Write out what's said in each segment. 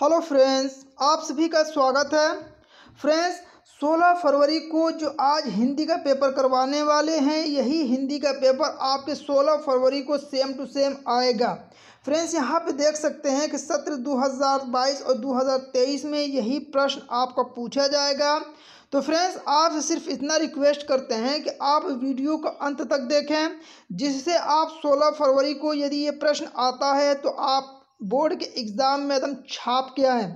hello friends आप सभी का स्वागत है फ्रेंड्स 16 फरवरी को जो आज हिंदी का पेपर करवाने वाले हैं यही हिंदी का पेपर आपके 16 फरवरी को सेम टू सेम आएगा फ्रेंड्स यहाँ पे देख सकते हैं कि सत्र 2022 और 2023 में यही प्रश्न आपका पूछा जाएगा तो फ्रेंड्स आप सिर्फ इतना रिक्वेस्ट करते हैं कि आप वीडियो को अंत तक देखें जिससे आप 16 फरवरी को यदि ये प्रश्न आता है तो आप बोर्ड के एग्ज़ाम में एकदम छाप के है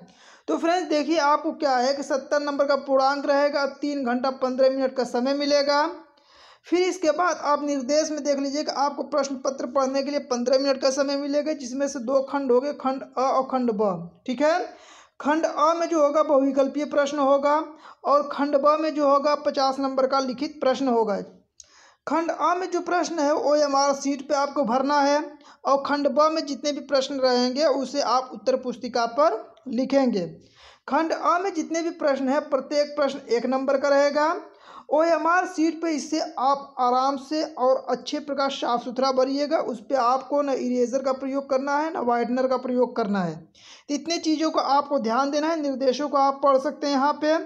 तो फ्रेंड्स देखिए आपको क्या है कि सत्तर नंबर का पूर्णांक रहेगा तीन घंटा पंद्रह मिनट का समय मिलेगा फिर इसके बाद आप निर्देश में देख लीजिए कि आपको प्रश्न पत्र पढ़ने के लिए पंद्रह मिनट का समय मिलेगा जिसमें से दो खंड हो गए खंड अ और खंड ब ठीक है खंड अ में जो होगा बहुविकल्पीय प्रश्न होगा और खंड ब में जो होगा पचास नंबर का लिखित प्रश्न होगा खंड आ में जो प्रश्न है वो एम आर सीट पर आपको भरना है और खंड ब में जितने भी प्रश्न रहेंगे उसे आप उत्तर पुस्तिका पर लिखेंगे खंड आ में जितने भी प्रश्न हैं प्रत्येक प्रश्न एक नंबर का रहेगा ओ एम आर सीट पे इससे आप आराम से और अच्छे प्रकार साफ सुथरा भरिएगा उस पर आपको ना इरेजर का प्रयोग करना है न वाइटनर का प्रयोग करना है तो इतने चीज़ों को आपको ध्यान देना है निर्देशों को आप पढ़ सकते हैं यहाँ पे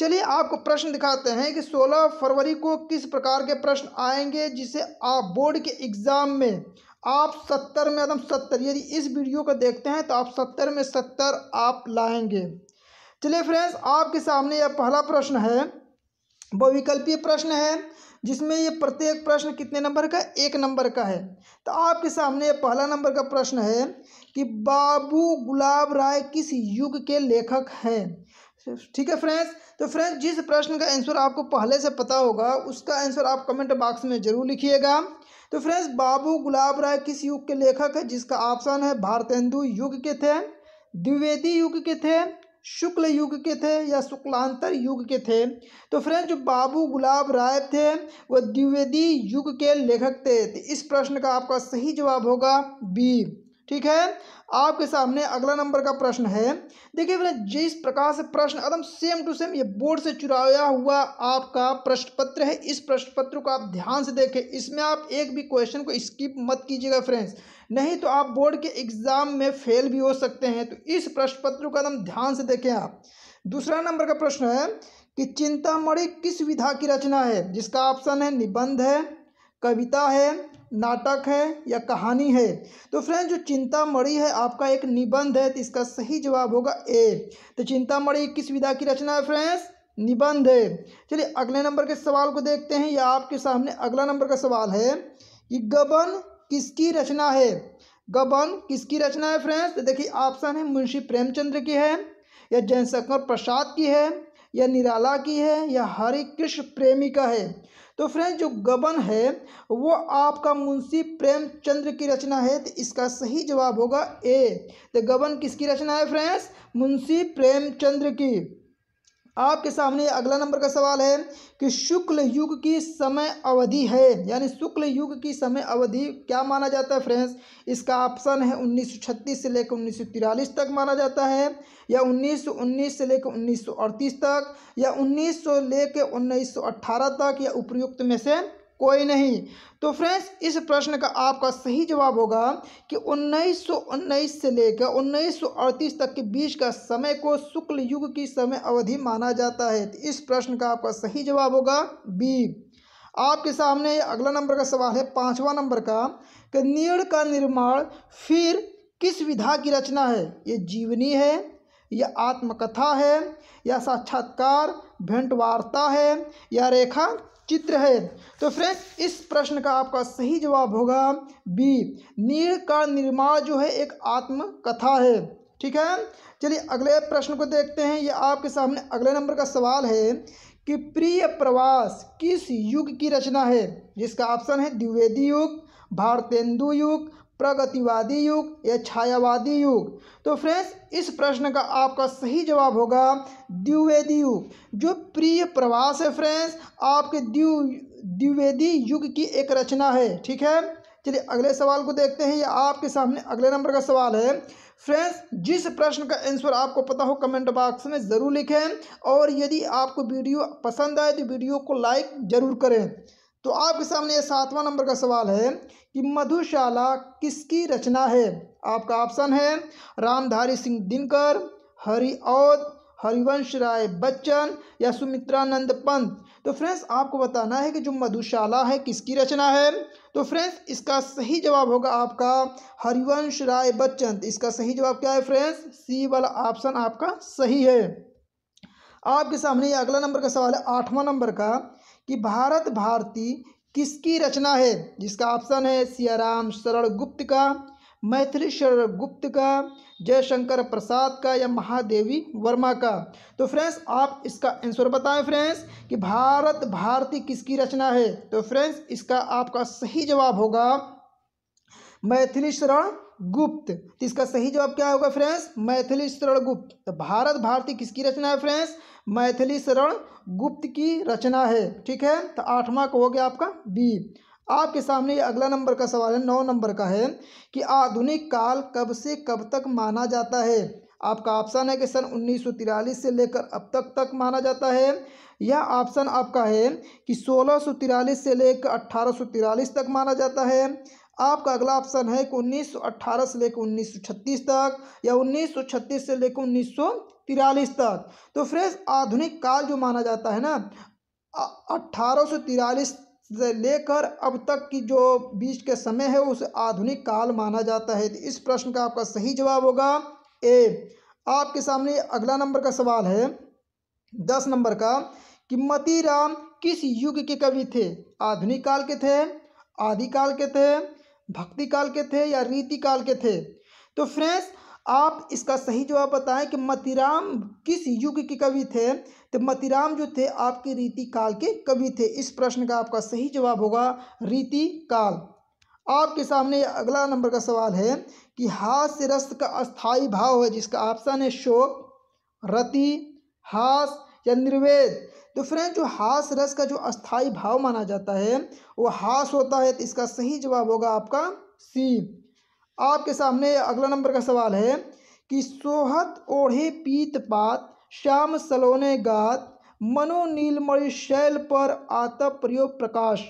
चलिए आपको प्रश्न दिखाते हैं कि 16 फरवरी को किस प्रकार के प्रश्न आएंगे जिसे आप बोर्ड के एग्ज़ाम में आप सत्तर में एकदम सत्तर यदि इस वीडियो को देखते हैं तो आप सत्तर में सत्तर आप लाएंगे चलिए फ्रेंड्स आपके सामने यह पहला प्रश्न है बहुविकल्पीय प्रश्न है जिसमें ये प्रत्येक प्रश्न कितने नंबर का एक नंबर का है तो आपके सामने पहला नंबर का प्रश्न है कि बाबू गुलाब राय किस युग के लेखक हैं ठीक है फ्रेंड्स तो फ्रेंड्स जिस प्रश्न का आंसर आपको पहले से पता होगा उसका आंसर आप कमेंट बॉक्स में जरूर लिखिएगा तो फ्रेंड्स बाबू गुलाब राय किस युग के लेखक है जिसका ऑप्शन है भारतेंदु युग के थे द्विवेदी युग के थे शुक्ल युग के थे या शुक्लांतर युग के थे तो फ्रेंड्स जो बाबू गुलाब राय थे वह द्विवेदी युग के लेखक थे तो इस प्रश्न का आपका सही जवाब होगा बी ठीक है आपके सामने अगला नंबर का प्रश्न है देखिए जिस प्रकार से प्रश्न एकदम सेम टू सेम ये बोर्ड से चुराया हुआ आपका प्रश्न पत्र है इस प्रश्न पत्र को आप ध्यान से देखें इसमें आप एक भी क्वेश्चन को स्किप मत कीजिएगा फ्रेंड्स नहीं तो आप बोर्ड के एग्जाम में फेल भी हो सकते हैं तो इस प्रश्न पत्र को एकदम ध्यान से देखें आप दूसरा नंबर का प्रश्न है कि चिंतामणि किस विधा की रचना है जिसका ऑप्शन है निबंध है कविता है नाटक है या कहानी है तो फ्रेंड्स जो चिंतामणि है आपका एक निबंध है तो इसका सही जवाब होगा ए तो चिंतामणि किस विधा की रचना है फ्रेंड्स निबंध है चलिए अगले नंबर के सवाल को देखते हैं या आपके सामने अगला नंबर का सवाल है कि गबन किसकी रचना है गबन किसकी रचना है फ्रेंड्स तो देखिए ऑप्शन है मुंशी प्रेमचंद्र की है या जयशंकर प्रसाद की है या निराला की है या हरिकृष्ण प्रेमी का है तो फ्रेंड्स जो गबन है वो आपका मुंशी प्रेमचंद्र की रचना है तो इसका सही जवाब होगा ए तो गबन किसकी रचना है फ्रेंड्स मुंशी प्रेमचंद्र की आपके सामने अगला नंबर का सवाल है कि शुक्ल युग की समय अवधि है यानी शुक्ल युग की समय अवधि क्या माना जाता है फ्रेंड्स इसका ऑप्शन है 1936 से लेकर 1943 तक माना जाता है या 1919 से लेकर 1938 तक या 1900 लेकर उन्नीस तक या उपयुक्त में से कोई नहीं तो फ्रेंड्स इस प्रश्न का आपका सही जवाब होगा कि 1919 से लेकर 1938 तक के बीच का समय को शुक्ल युग की समय अवधि माना जाता है तो इस प्रश्न का आपका सही जवाब होगा बी आपके सामने अगला नंबर का सवाल है पांचवा नंबर का कि नीड़ का निर्माण फिर किस विधा की रचना है ये जीवनी है या आत्मकथा है या साक्षात्कार भेंटवार्ता है या रेखा चित्र है तो फ्रेंड्स इस प्रश्न का आपका सही जवाब होगा बी नील का निर्माण जो है एक आत्मकथा है ठीक है चलिए अगले प्रश्न को देखते हैं ये आपके सामने अगले नंबर का सवाल है कि प्रिय प्रवास किस युग की रचना है जिसका ऑप्शन है द्विवेदी युग भारतेंदु युग प्रगतिवादी युग या छायावादी युग तो फ्रेंड्स इस प्रश्न का आपका सही जवाब होगा द्विवेदी युग जो प्रिय प्रवास है फ्रेंड्स आपके द्व्यू द्विवेदी युग की एक रचना है ठीक है चलिए अगले सवाल को देखते हैं या आपके सामने अगले नंबर का सवाल है फ्रेंड्स जिस प्रश्न का आंसर आपको पता हो कमेंट बॉक्स में ज़रूर लिखें और यदि आपको वीडियो पसंद आए तो वीडियो को लाइक ज़रूर करें तो आपके सामने ये सातवां नंबर का सवाल है कि मधुशाला किसकी रचना है आपका ऑप्शन है रामधारी सिंह दिनकर हरिऔध हरिवंश राय बच्चन या सुमित्रानंद पंत तो फ्रेंड्स आपको बताना है कि जो मधुशाला है किसकी रचना है तो फ्रेंड्स इसका सही जवाब होगा आपका हरिवंश राय बच्चन तो इसका सही जवाब क्या है फ्रेंड्स सी वाला ऑप्शन आपका सही है आपके सामने अगला नंबर का सवाल है आठवां नंबर का कि भारत भारती किसकी रचना है जिसका ऑप्शन है सियाराम शरण गुप्त का मैथिली शरण गुप्त का जयशंकर प्रसाद का या महादेवी वर्मा का तो फ्रेंड्स आप इसका आंसर बताएं फ्रेंड्स कि भारत भारती किसकी रचना है तो फ्रेंड्स इसका आपका सही जवाब होगा मैथिली शरण गुप्त तो इसका सही जवाब क्या होगा फ्रेंड्स मैथिली शरण गुप्त तो भारत भारती किसकी रचना है फ्रेंड्स मैथिली शरण गुप्त की रचना है ठीक है तो आठवां को हो गया आपका बी आपके सामने अगला नंबर का सवाल है नौ नंबर का है कि आधुनिक काल कब से कब तक माना जाता है आपका ऑप्शन है कि सन उन्नीस से लेकर अब तक तक माना जाता है यह ऑप्शन आपका है कि सोलह से लेकर अट्ठारह तक माना जाता है आपका अगला ऑप्शन है कि 1918 से लेकर 1936 तक या 1936 से लेकर उन्नीस तक तो फ्रेंड्स आधुनिक काल जो माना जाता है ना अट्ठारह से लेकर अब तक की जो बीच के समय है उसे आधुनिक काल माना जाता है तो इस प्रश्न का आपका सही जवाब होगा ए आपके सामने अगला नंबर का सवाल है दस नंबर का कि मती राम किस युग के कवि थे आधुनिक काल के थे आदिकाल के थे भक्ति काल के थे या रीति काल के थे तो फ्रेंड्स आप इसका सही जवाब बताएं कि मतिराम किस युग के कवि थे तो मतिराम जो थे आपके रीति काल के कवि थे इस प्रश्न का आपका सही जवाब होगा रीति काल आपके सामने अगला नंबर का सवाल है कि हास्य रस का अस्थाई भाव है जिसका ऑप्शन है शोक रति हास या निर्वेद तो फ्रेंड जो हास रस का जो अस्थाई भाव माना जाता है वो हास होता है तो इसका सही जवाब होगा आपका सी आपके सामने अगला नंबर का सवाल है कि सोहत ओढ़े पीत पात श्याम सलोने गात मनो नीलमणि शैल पर आता प्रयोग प्रकाश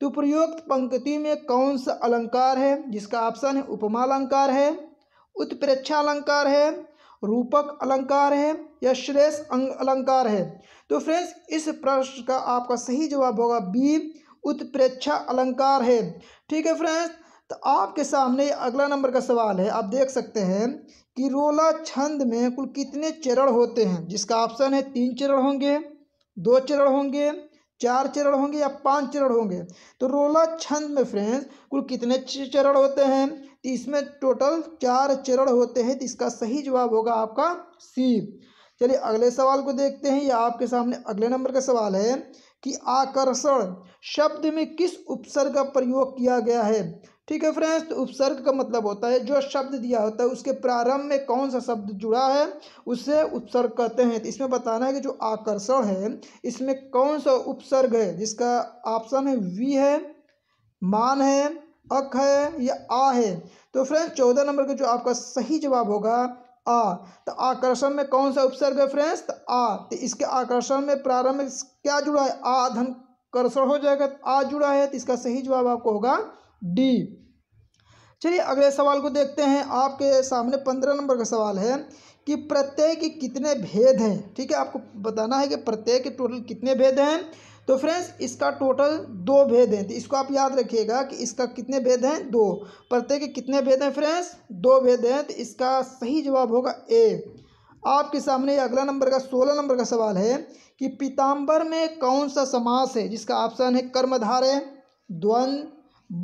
तो प्रयुक्त पंक्ति में कौन सा अलंकार है जिसका ऑप्शन है उपमा अलंकार है उत्प्रेक्षा अलंकार है रूपक अलंकार है या अंग अलंकार है तो फ्रेंड्स इस प्रश्न का आपका सही जवाब होगा बी उत्प्रेक्षा अलंकार है ठीक है फ्रेंड्स तो आपके सामने अगला नंबर का सवाल है आप देख सकते हैं कि रोला छंद में कुल कितने चरण होते हैं जिसका ऑप्शन है तीन चरण होंगे दो चरण होंगे चार चरण होंगे या पांच चरण होंगे तो रोला छंद में फ्रेंड्स कुल कितने चरण होते हैं तो इसमें टोटल चार चरण होते हैं तो इसका सही जवाब होगा आपका सी चलिए अगले सवाल को देखते हैं या आपके सामने अगले नंबर का सवाल है कि आकर्षण शब्द में किस उपसर्ग का प्रयोग किया गया है ठीक है फ्रेंड्स तो उपसर्ग का मतलब होता है जो शब्द दिया होता है उसके प्रारंभ में कौन सा शब्द जुड़ा है उससे उपसर्ग कहते हैं तो इसमें बताना है कि जो आकर्षण है इसमें कौन सा उपसर्ग है जिसका ऑप्शन है वी है मान है अक है या आ है तो फ्रेंड्स चौदह नंबर का जो आपका सही जवाब होगा आ तो आकर्षण में कौन सा उपसर्ग है फ्रेंड्स तो आ तो इसके आकर्षण में प्रारंभ में क्या जुड़ा है आ धन कर्षण हो जाएगा तो आ जुड़ा है तो इसका सही जवाब आपको होगा डी चलिए अगले सवाल को देखते हैं आपके सामने पंद्रह नंबर का सवाल है कि प्रत्यय के कितने भेद हैं ठीक है आपको बताना है कि प्रत्यय के टोटल कितने भेद हैं तो फ्रेंड्स इसका टोटल दो भेद हैं तो इसको आप याद रखिएगा कि इसका कितने भेद हैं दो प्रत्यय के कितने भेद हैं फ्रेंड्स दो भेद हैं तो इसका सही जवाब होगा ए आपके सामने अगला नंबर का सोलह नंबर का सवाल है कि पीताम्बर में कौन सा समास है जिसका ऑप्शन है कर्मधारय द्वंद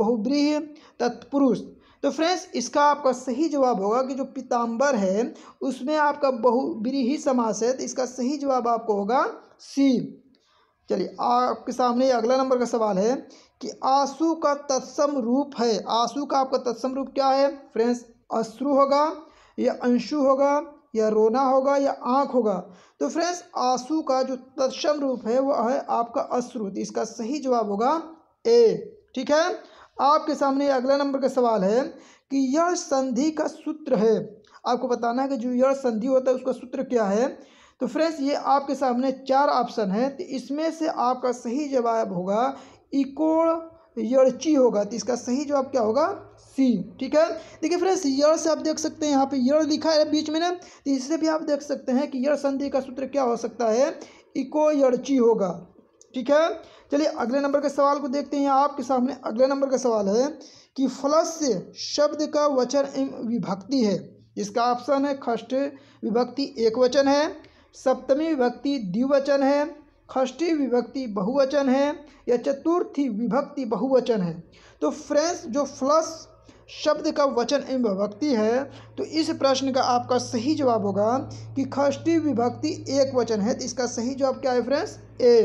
बहुब्रीह तत्पुरुष तो फ्रेंड्स इसका आपका सही जवाब होगा कि जो पीताम्बर है उसमें आपका बहुब्रीही समास है तो इसका सही जवाब आपको होगा सी चलिए आपके सामने अगला नंबर का सवाल है कि आंसू का तत्सम रूप है आंसू का आपका तत्सम रूप क्या है फ्रेंड्स अश्रु होगा या अंशु होगा या रोना होगा या आँख होगा तो फ्रेंड्स आंसू का जो तत्सम रूप है वह है आपका अश्रु तो इसका सही जवाब होगा ए ठीक है आपके सामने अगला नंबर का सवाल है कि यह संधि का सूत्र है आपको बताना है कि जो यह संधि होता है उसका सूत्र क्या है तो फ्रेंड्स ये आपके सामने चार ऑप्शन है तो इसमें से आपका सही जवाब होगा इको यड़ची होगा तो इसका सही जवाब क्या होगा सी ठीक है देखिए फ्रेंड्स यड़ से आप देख सकते हैं यहाँ पे यड़ लिखा है बीच में ना तो इससे भी आप देख सकते हैं कि यड़ संधि का सूत्र क्या हो सकता है इको यड़ची होगा ठीक है चलिए अगले नंबर के सवाल को देखते हैं आपके सामने अगले नंबर का सवाल है कि फलस्य शब्द का वचन एवं विभक्ति है इसका ऑप्शन है खष्ट विभक्ति एक वचन है सप्तमी विभक्ति द्विवचन है खष्टी विभक्ति बहुवचन है या चतुर्थी विभक्ति बहुवचन है तो फ्रेंड्स जो फ्लस शब्द का वचन एवं विभक्ति है तो इस प्रश्न का आपका सही जवाब होगा कि खष्टी विभक्ति एक वचन है तो इसका सही जवाब क्या है फ्रेंड्स ए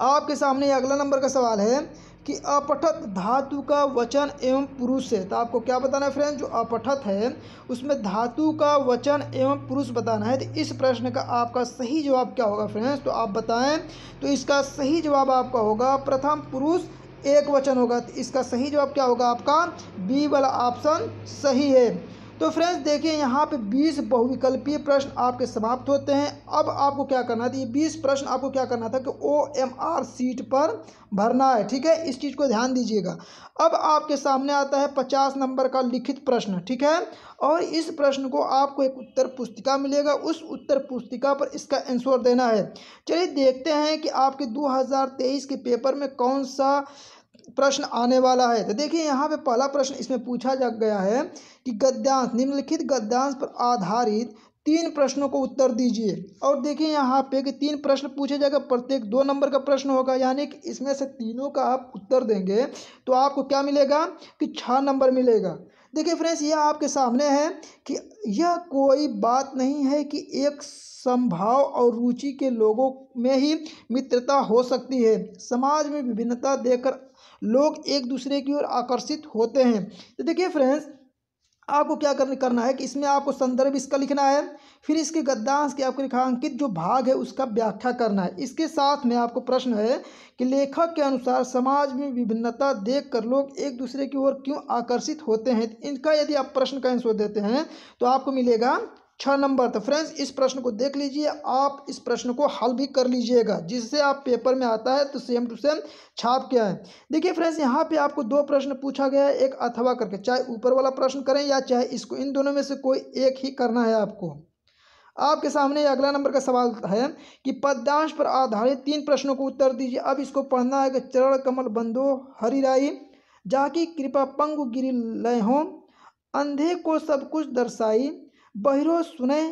आपके सामने अगला नंबर का सवाल है कि अपठत धातु का वचन एवं पुरुष है तो आपको क्या बताना है फ्रेंड जो अपठत है उसमें धातु का वचन एवं पुरुष बताना है तो इस प्रश्न का आपका सही जवाब क्या होगा फ्रेंड्स तो आप बताएं तो इसका सही जवाब आपका होगा प्रथम पुरुष एक वचन होगा तो इसका सही जवाब क्या होगा आपका बी वाला ऑप्शन सही है तो फ्रेंड्स देखिए यहाँ पे 20 बहुविकल्पीय प्रश्न आपके समाप्त होते हैं अब आपको क्या करना था ये 20 प्रश्न आपको क्या करना था कि ओ एम आर सीट पर भरना है ठीक है इस चीज़ को ध्यान दीजिएगा अब आपके सामने आता है 50 नंबर का लिखित प्रश्न ठीक है और इस प्रश्न को आपको एक उत्तर पुस्तिका मिलेगा उस उत्तर पुस्तिका पर इसका आंसर देना है चलिए देखते हैं कि आपके 2023 के पेपर में कौन सा प्रश्न आने वाला है तो देखिए यहाँ पे पहला प्रश्न इसमें पूछा जा गया है कि गद्यांश निम्नलिखित गद्यांश पर आधारित तीन प्रश्नों को उत्तर दीजिए और देखिए यहाँ पे कि तीन प्रश्न पूछे जाएगा प्रत्येक दो नंबर का प्रश्न होगा यानी कि इसमें से तीनों का आप उत्तर देंगे तो आपको क्या मिलेगा कि छः नंबर मिलेगा देखिए फ्रेंड्स यह आपके सामने है कि यह कोई बात नहीं है कि एक संभाव और रुचि के लोगों में ही मित्रता हो सकती है समाज में विभिन्नता देखकर लोग एक दूसरे की ओर आकर्षित होते हैं तो देखिए फ्रेंड्स आपको क्या करना है कि इसमें आपको संदर्भ इसका लिखना है फिर इसके गद्दांश के आपको रेखांकित जो भाग है उसका व्याख्या करना है इसके साथ में आपको प्रश्न है कि लेखक के अनुसार समाज में विभिन्नता देखकर लोग एक दूसरे की ओर क्यों आकर्षित होते हैं तो इनका यदि आप प्रश्न का आंसर देते हैं तो आपको मिलेगा छः नंबर तो फ्रेंड्स इस प्रश्न को देख लीजिए आप इस प्रश्न को हल भी कर लीजिएगा जिससे आप पेपर में आता है तो सेम टू सेम छाप के आए देखिए फ्रेंड्स यहाँ पे आपको दो प्रश्न पूछा गया है एक अथवा करके चाहे ऊपर वाला प्रश्न करें या चाहे इसको इन दोनों में से कोई एक ही करना है आपको आपके सामने अगला नंबर का सवाल है कि पद्यांश पर आधारित तीन प्रश्नों को उत्तर दीजिए अब इसको पढ़ना है कि चरण कमल बंदो हरिराई जाकी कृपा पंगु गिरी लय हों अंधे को सब कुछ दर्शाई बहिरो सुने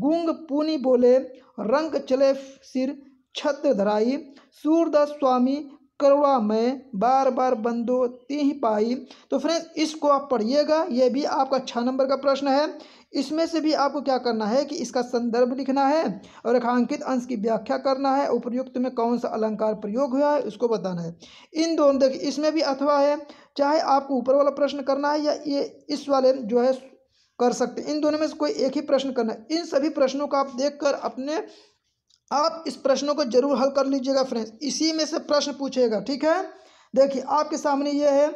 गुंग पुनी बोले रंग चले सिर छत्र धराई सूरदास स्वामी करुणा में बार बार बंदो ही पाई तो फ्रेंड्स इसको आप पढ़िएगा ये भी आपका छः नंबर का प्रश्न है इसमें से भी आपको क्या करना है कि इसका संदर्भ लिखना है और रेखांकित अंश की व्याख्या करना है उपयुक्त में कौन सा अलंकार प्रयोग हुआ है उसको बताना है इन दोनों देखिए इसमें भी अथवा है चाहे आपको ऊपर वाला प्रश्न करना है या ये इस वाले जो है कर सकते हैं इन दोनों में से कोई एक ही प्रश्न करना है इन सभी प्रश्नों को आप देख कर अपने आप इस प्रश्नों को जरूर हल कर लीजिएगा फ्रेंड्स इसी में से प्रश्न पूछेगा ठीक है देखिए आपके सामने यह है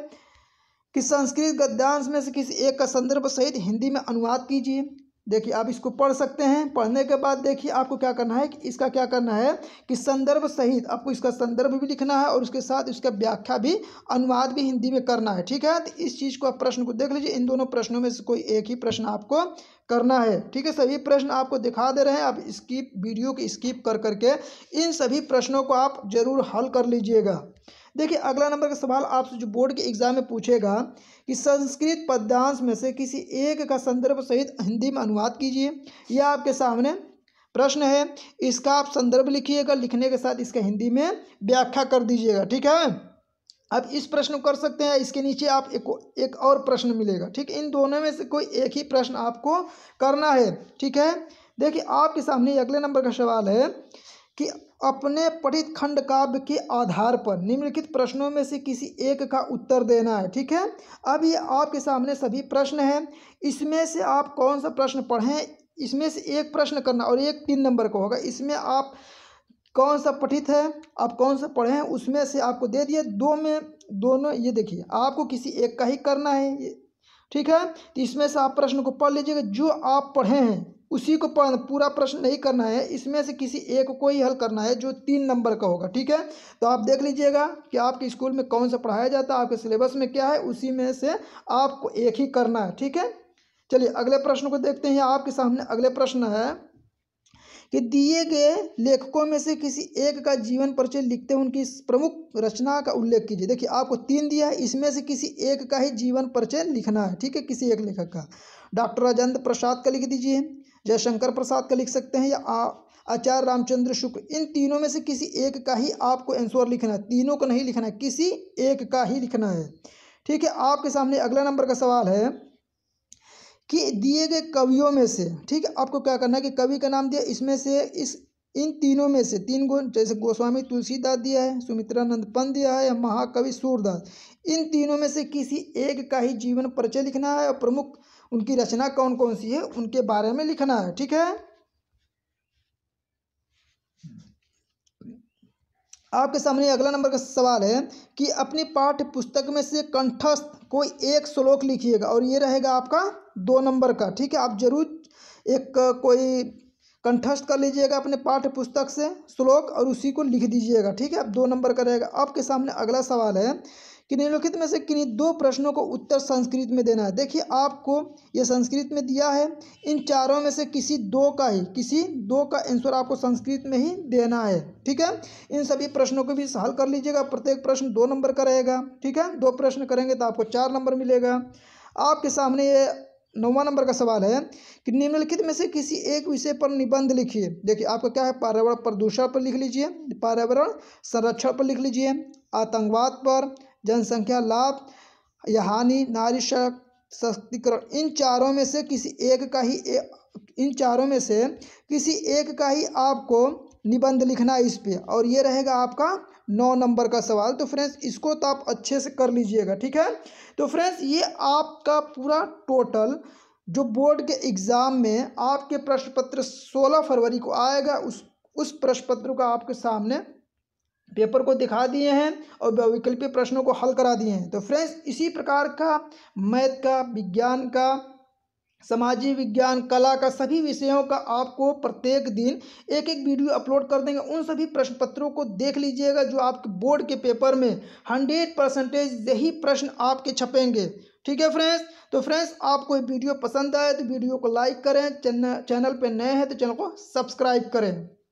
कि संस्कृत गद्यांश में से किसी एक का संदर्भ सहित हिंदी में अनुवाद कीजिए देखिए आप इसको पढ़ सकते हैं पढ़ने के बाद देखिए आपको क्या करना है कि इसका क्या करना है कि संदर्भ सहित आपको इसका संदर्भ भी लिखना है और उसके साथ इसका व्याख्या भी अनुवाद भी हिंदी में करना है ठीक है तो इस चीज़ को आप प्रश्न को देख लीजिए इन दोनों प्रश्नों में से कोई एक ही प्रश्न आपको करना है ठीक है सभी प्रश्न आपको दिखा दे रहे हैं आप स्कीप वीडियो की स्कीप कर करके इन सभी प्रश्नों को आप जरूर हल कर लीजिएगा देखिए अगला नंबर का सवाल आपसे जो बोर्ड के एग्जाम में पूछेगा कि संस्कृत पद्यांश में से किसी एक का संदर्भ सहित हिंदी में अनुवाद कीजिए यह आपके सामने प्रश्न है इसका आप संदर्भ लिखिएगा लिखने के साथ इसका हिंदी में व्याख्या कर दीजिएगा ठीक है अब इस प्रश्न कर सकते हैं इसके नीचे आप एक एक और प्रश्न मिलेगा ठीक इन दोनों में से कोई एक ही प्रश्न आपको करना है ठीक है देखिए आपके सामने अगले नंबर का सवाल है कि अपने पठित खंड काव्य के आधार पर निम्नलिखित प्रश्नों में से किसी एक का उत्तर देना है ठीक है अब ये आपके सामने सभी प्रश्न हैं इसमें से आप कौन सा प्रश्न पढ़ें इसमें से एक प्रश्न करना और एक तीन नंबर को होगा इसमें आप कौन सा पठित है आप कौन सा पढ़े हैं उसमें से आपको दे दिए दो में दोनों ये देखिए आपको किसी एक का ही करना है ठीक है तो इसमें से आप प्रश्न को पढ़ लीजिएगा जो आप पढ़े हैं उसी को पूरा प्रश्न नहीं करना है इसमें से किसी एक को ही हल करना है जो तीन नंबर का होगा ठीक है तो आप देख लीजिएगा कि आपके स्कूल में कौन सा पढ़ाया जाता है आपके सिलेबस में क्या है उसी में से आपको एक ही करना है ठीक है चलिए अगले प्रश्न को देखते हैं आपके सामने अगले प्रश्न है कि दिए गए लेखकों में से किसी एक का जीवन परिचय लिखते हुए उनकी प्रमुख रचना का उल्लेख कीजिए देखिए आपको तीन दिया है इसमें से किसी एक का ही जीवन परिचय लिखना है ठीक है किसी एक लेखक का डॉक्टर राजेंद्र प्रसाद का लिख दीजिए जयशंकर प्रसाद का लिख सकते हैं या आचार्य रामचंद्र शुक्ल इन तीनों में से किसी एक का ही आपको आंसर लिखना है तीनों को नहीं लिखना है किसी एक का ही लिखना है ठीक है आपके सामने अगला नंबर का सवाल है कि दिए गए कवियों में से ठीक है आपको क्या करना है कि कवि का नाम दिया इसमें से इस इन तीनों में से तीन गो जैसे गोस्वामी तुलसीदास दिया है सुमित्रानंद पंत दिया है या महाकवि सूरदास इन तीनों में से किसी एक का ही जीवन परिचय लिखना है और प्रमुख उनकी रचना कौन कौन सी है उनके बारे में लिखना है ठीक है आपके सामने अगला नंबर का सवाल है कि अपनी पाठ्य पुस्तक में से कंठस्थ कोई एक श्लोक लिखिएगा और ये रहेगा आपका दो नंबर का ठीक है आप जरूर एक कोई कंठस्थ कर लीजिएगा अपने पाठ्य पुस्तक से श्लोक और उसी को लिख दीजिएगा ठीक है अब दो नंबर का रहेगा आपके सामने अगला सवाल है कि निम्नलिखित में से किन्हीं दो प्रश्नों को उत्तर संस्कृत में देना है देखिए आपको ये संस्कृत में दिया है इन चारों में से किसी दो का ही किसी दो का आंसर आपको संस्कृत में ही देना है ठीक है इन सभी प्रश्नों को भी हल कर लीजिएगा प्रत्येक प्रश्न दो नंबर का रहेगा ठीक है दो प्रश्न करेंगे तो आपको चार नंबर मिलेगा आपके सामने ये नौवा नंबर का सवाल है कि निम्नलिखित में से किसी एक विषय पर निबंध लिखिए देखिए आपका क्या है पर्यावरण प्रदूषण पर लिख लीजिए पर्यावरण संरक्षण पर लिख लीजिए आतंकवाद पर जनसंख्या लाभ या हानि नारी सशक्तिकरण इन चारों में से किसी एक का ही ए, इन चारों में से किसी एक का ही आपको निबंध लिखना है इस पर और ये रहेगा आपका नौ नंबर का सवाल तो फ्रेंड्स इसको तो आप अच्छे से कर लीजिएगा ठीक है तो फ्रेंड्स ये आपका पूरा टोटल जो बोर्ड के एग्ज़ाम में आपके प्रश्न पत्र सोलह फरवरी को आएगा उस उस प्रश्न पत्र का आपके सामने पेपर को दिखा दिए हैं और वैकल्पिक प्रश्नों को हल करा दिए हैं तो फ्रेंड्स इसी प्रकार का मैथ का विज्ञान का सामाजिक विज्ञान कला का सभी विषयों का आपको प्रत्येक दिन एक एक वीडियो अपलोड कर देंगे उन सभी प्रश्न पत्रों को देख लीजिएगा जो आपके बोर्ड के पेपर में हंड्रेड परसेंटेज यही प्रश्न आपके छपेंगे ठीक है फ्रेंड्स तो फ्रेंड्स आपको वीडियो पसंद आए तो वीडियो को लाइक करें चैनल पर नए हैं तो चैनल को सब्सक्राइब करें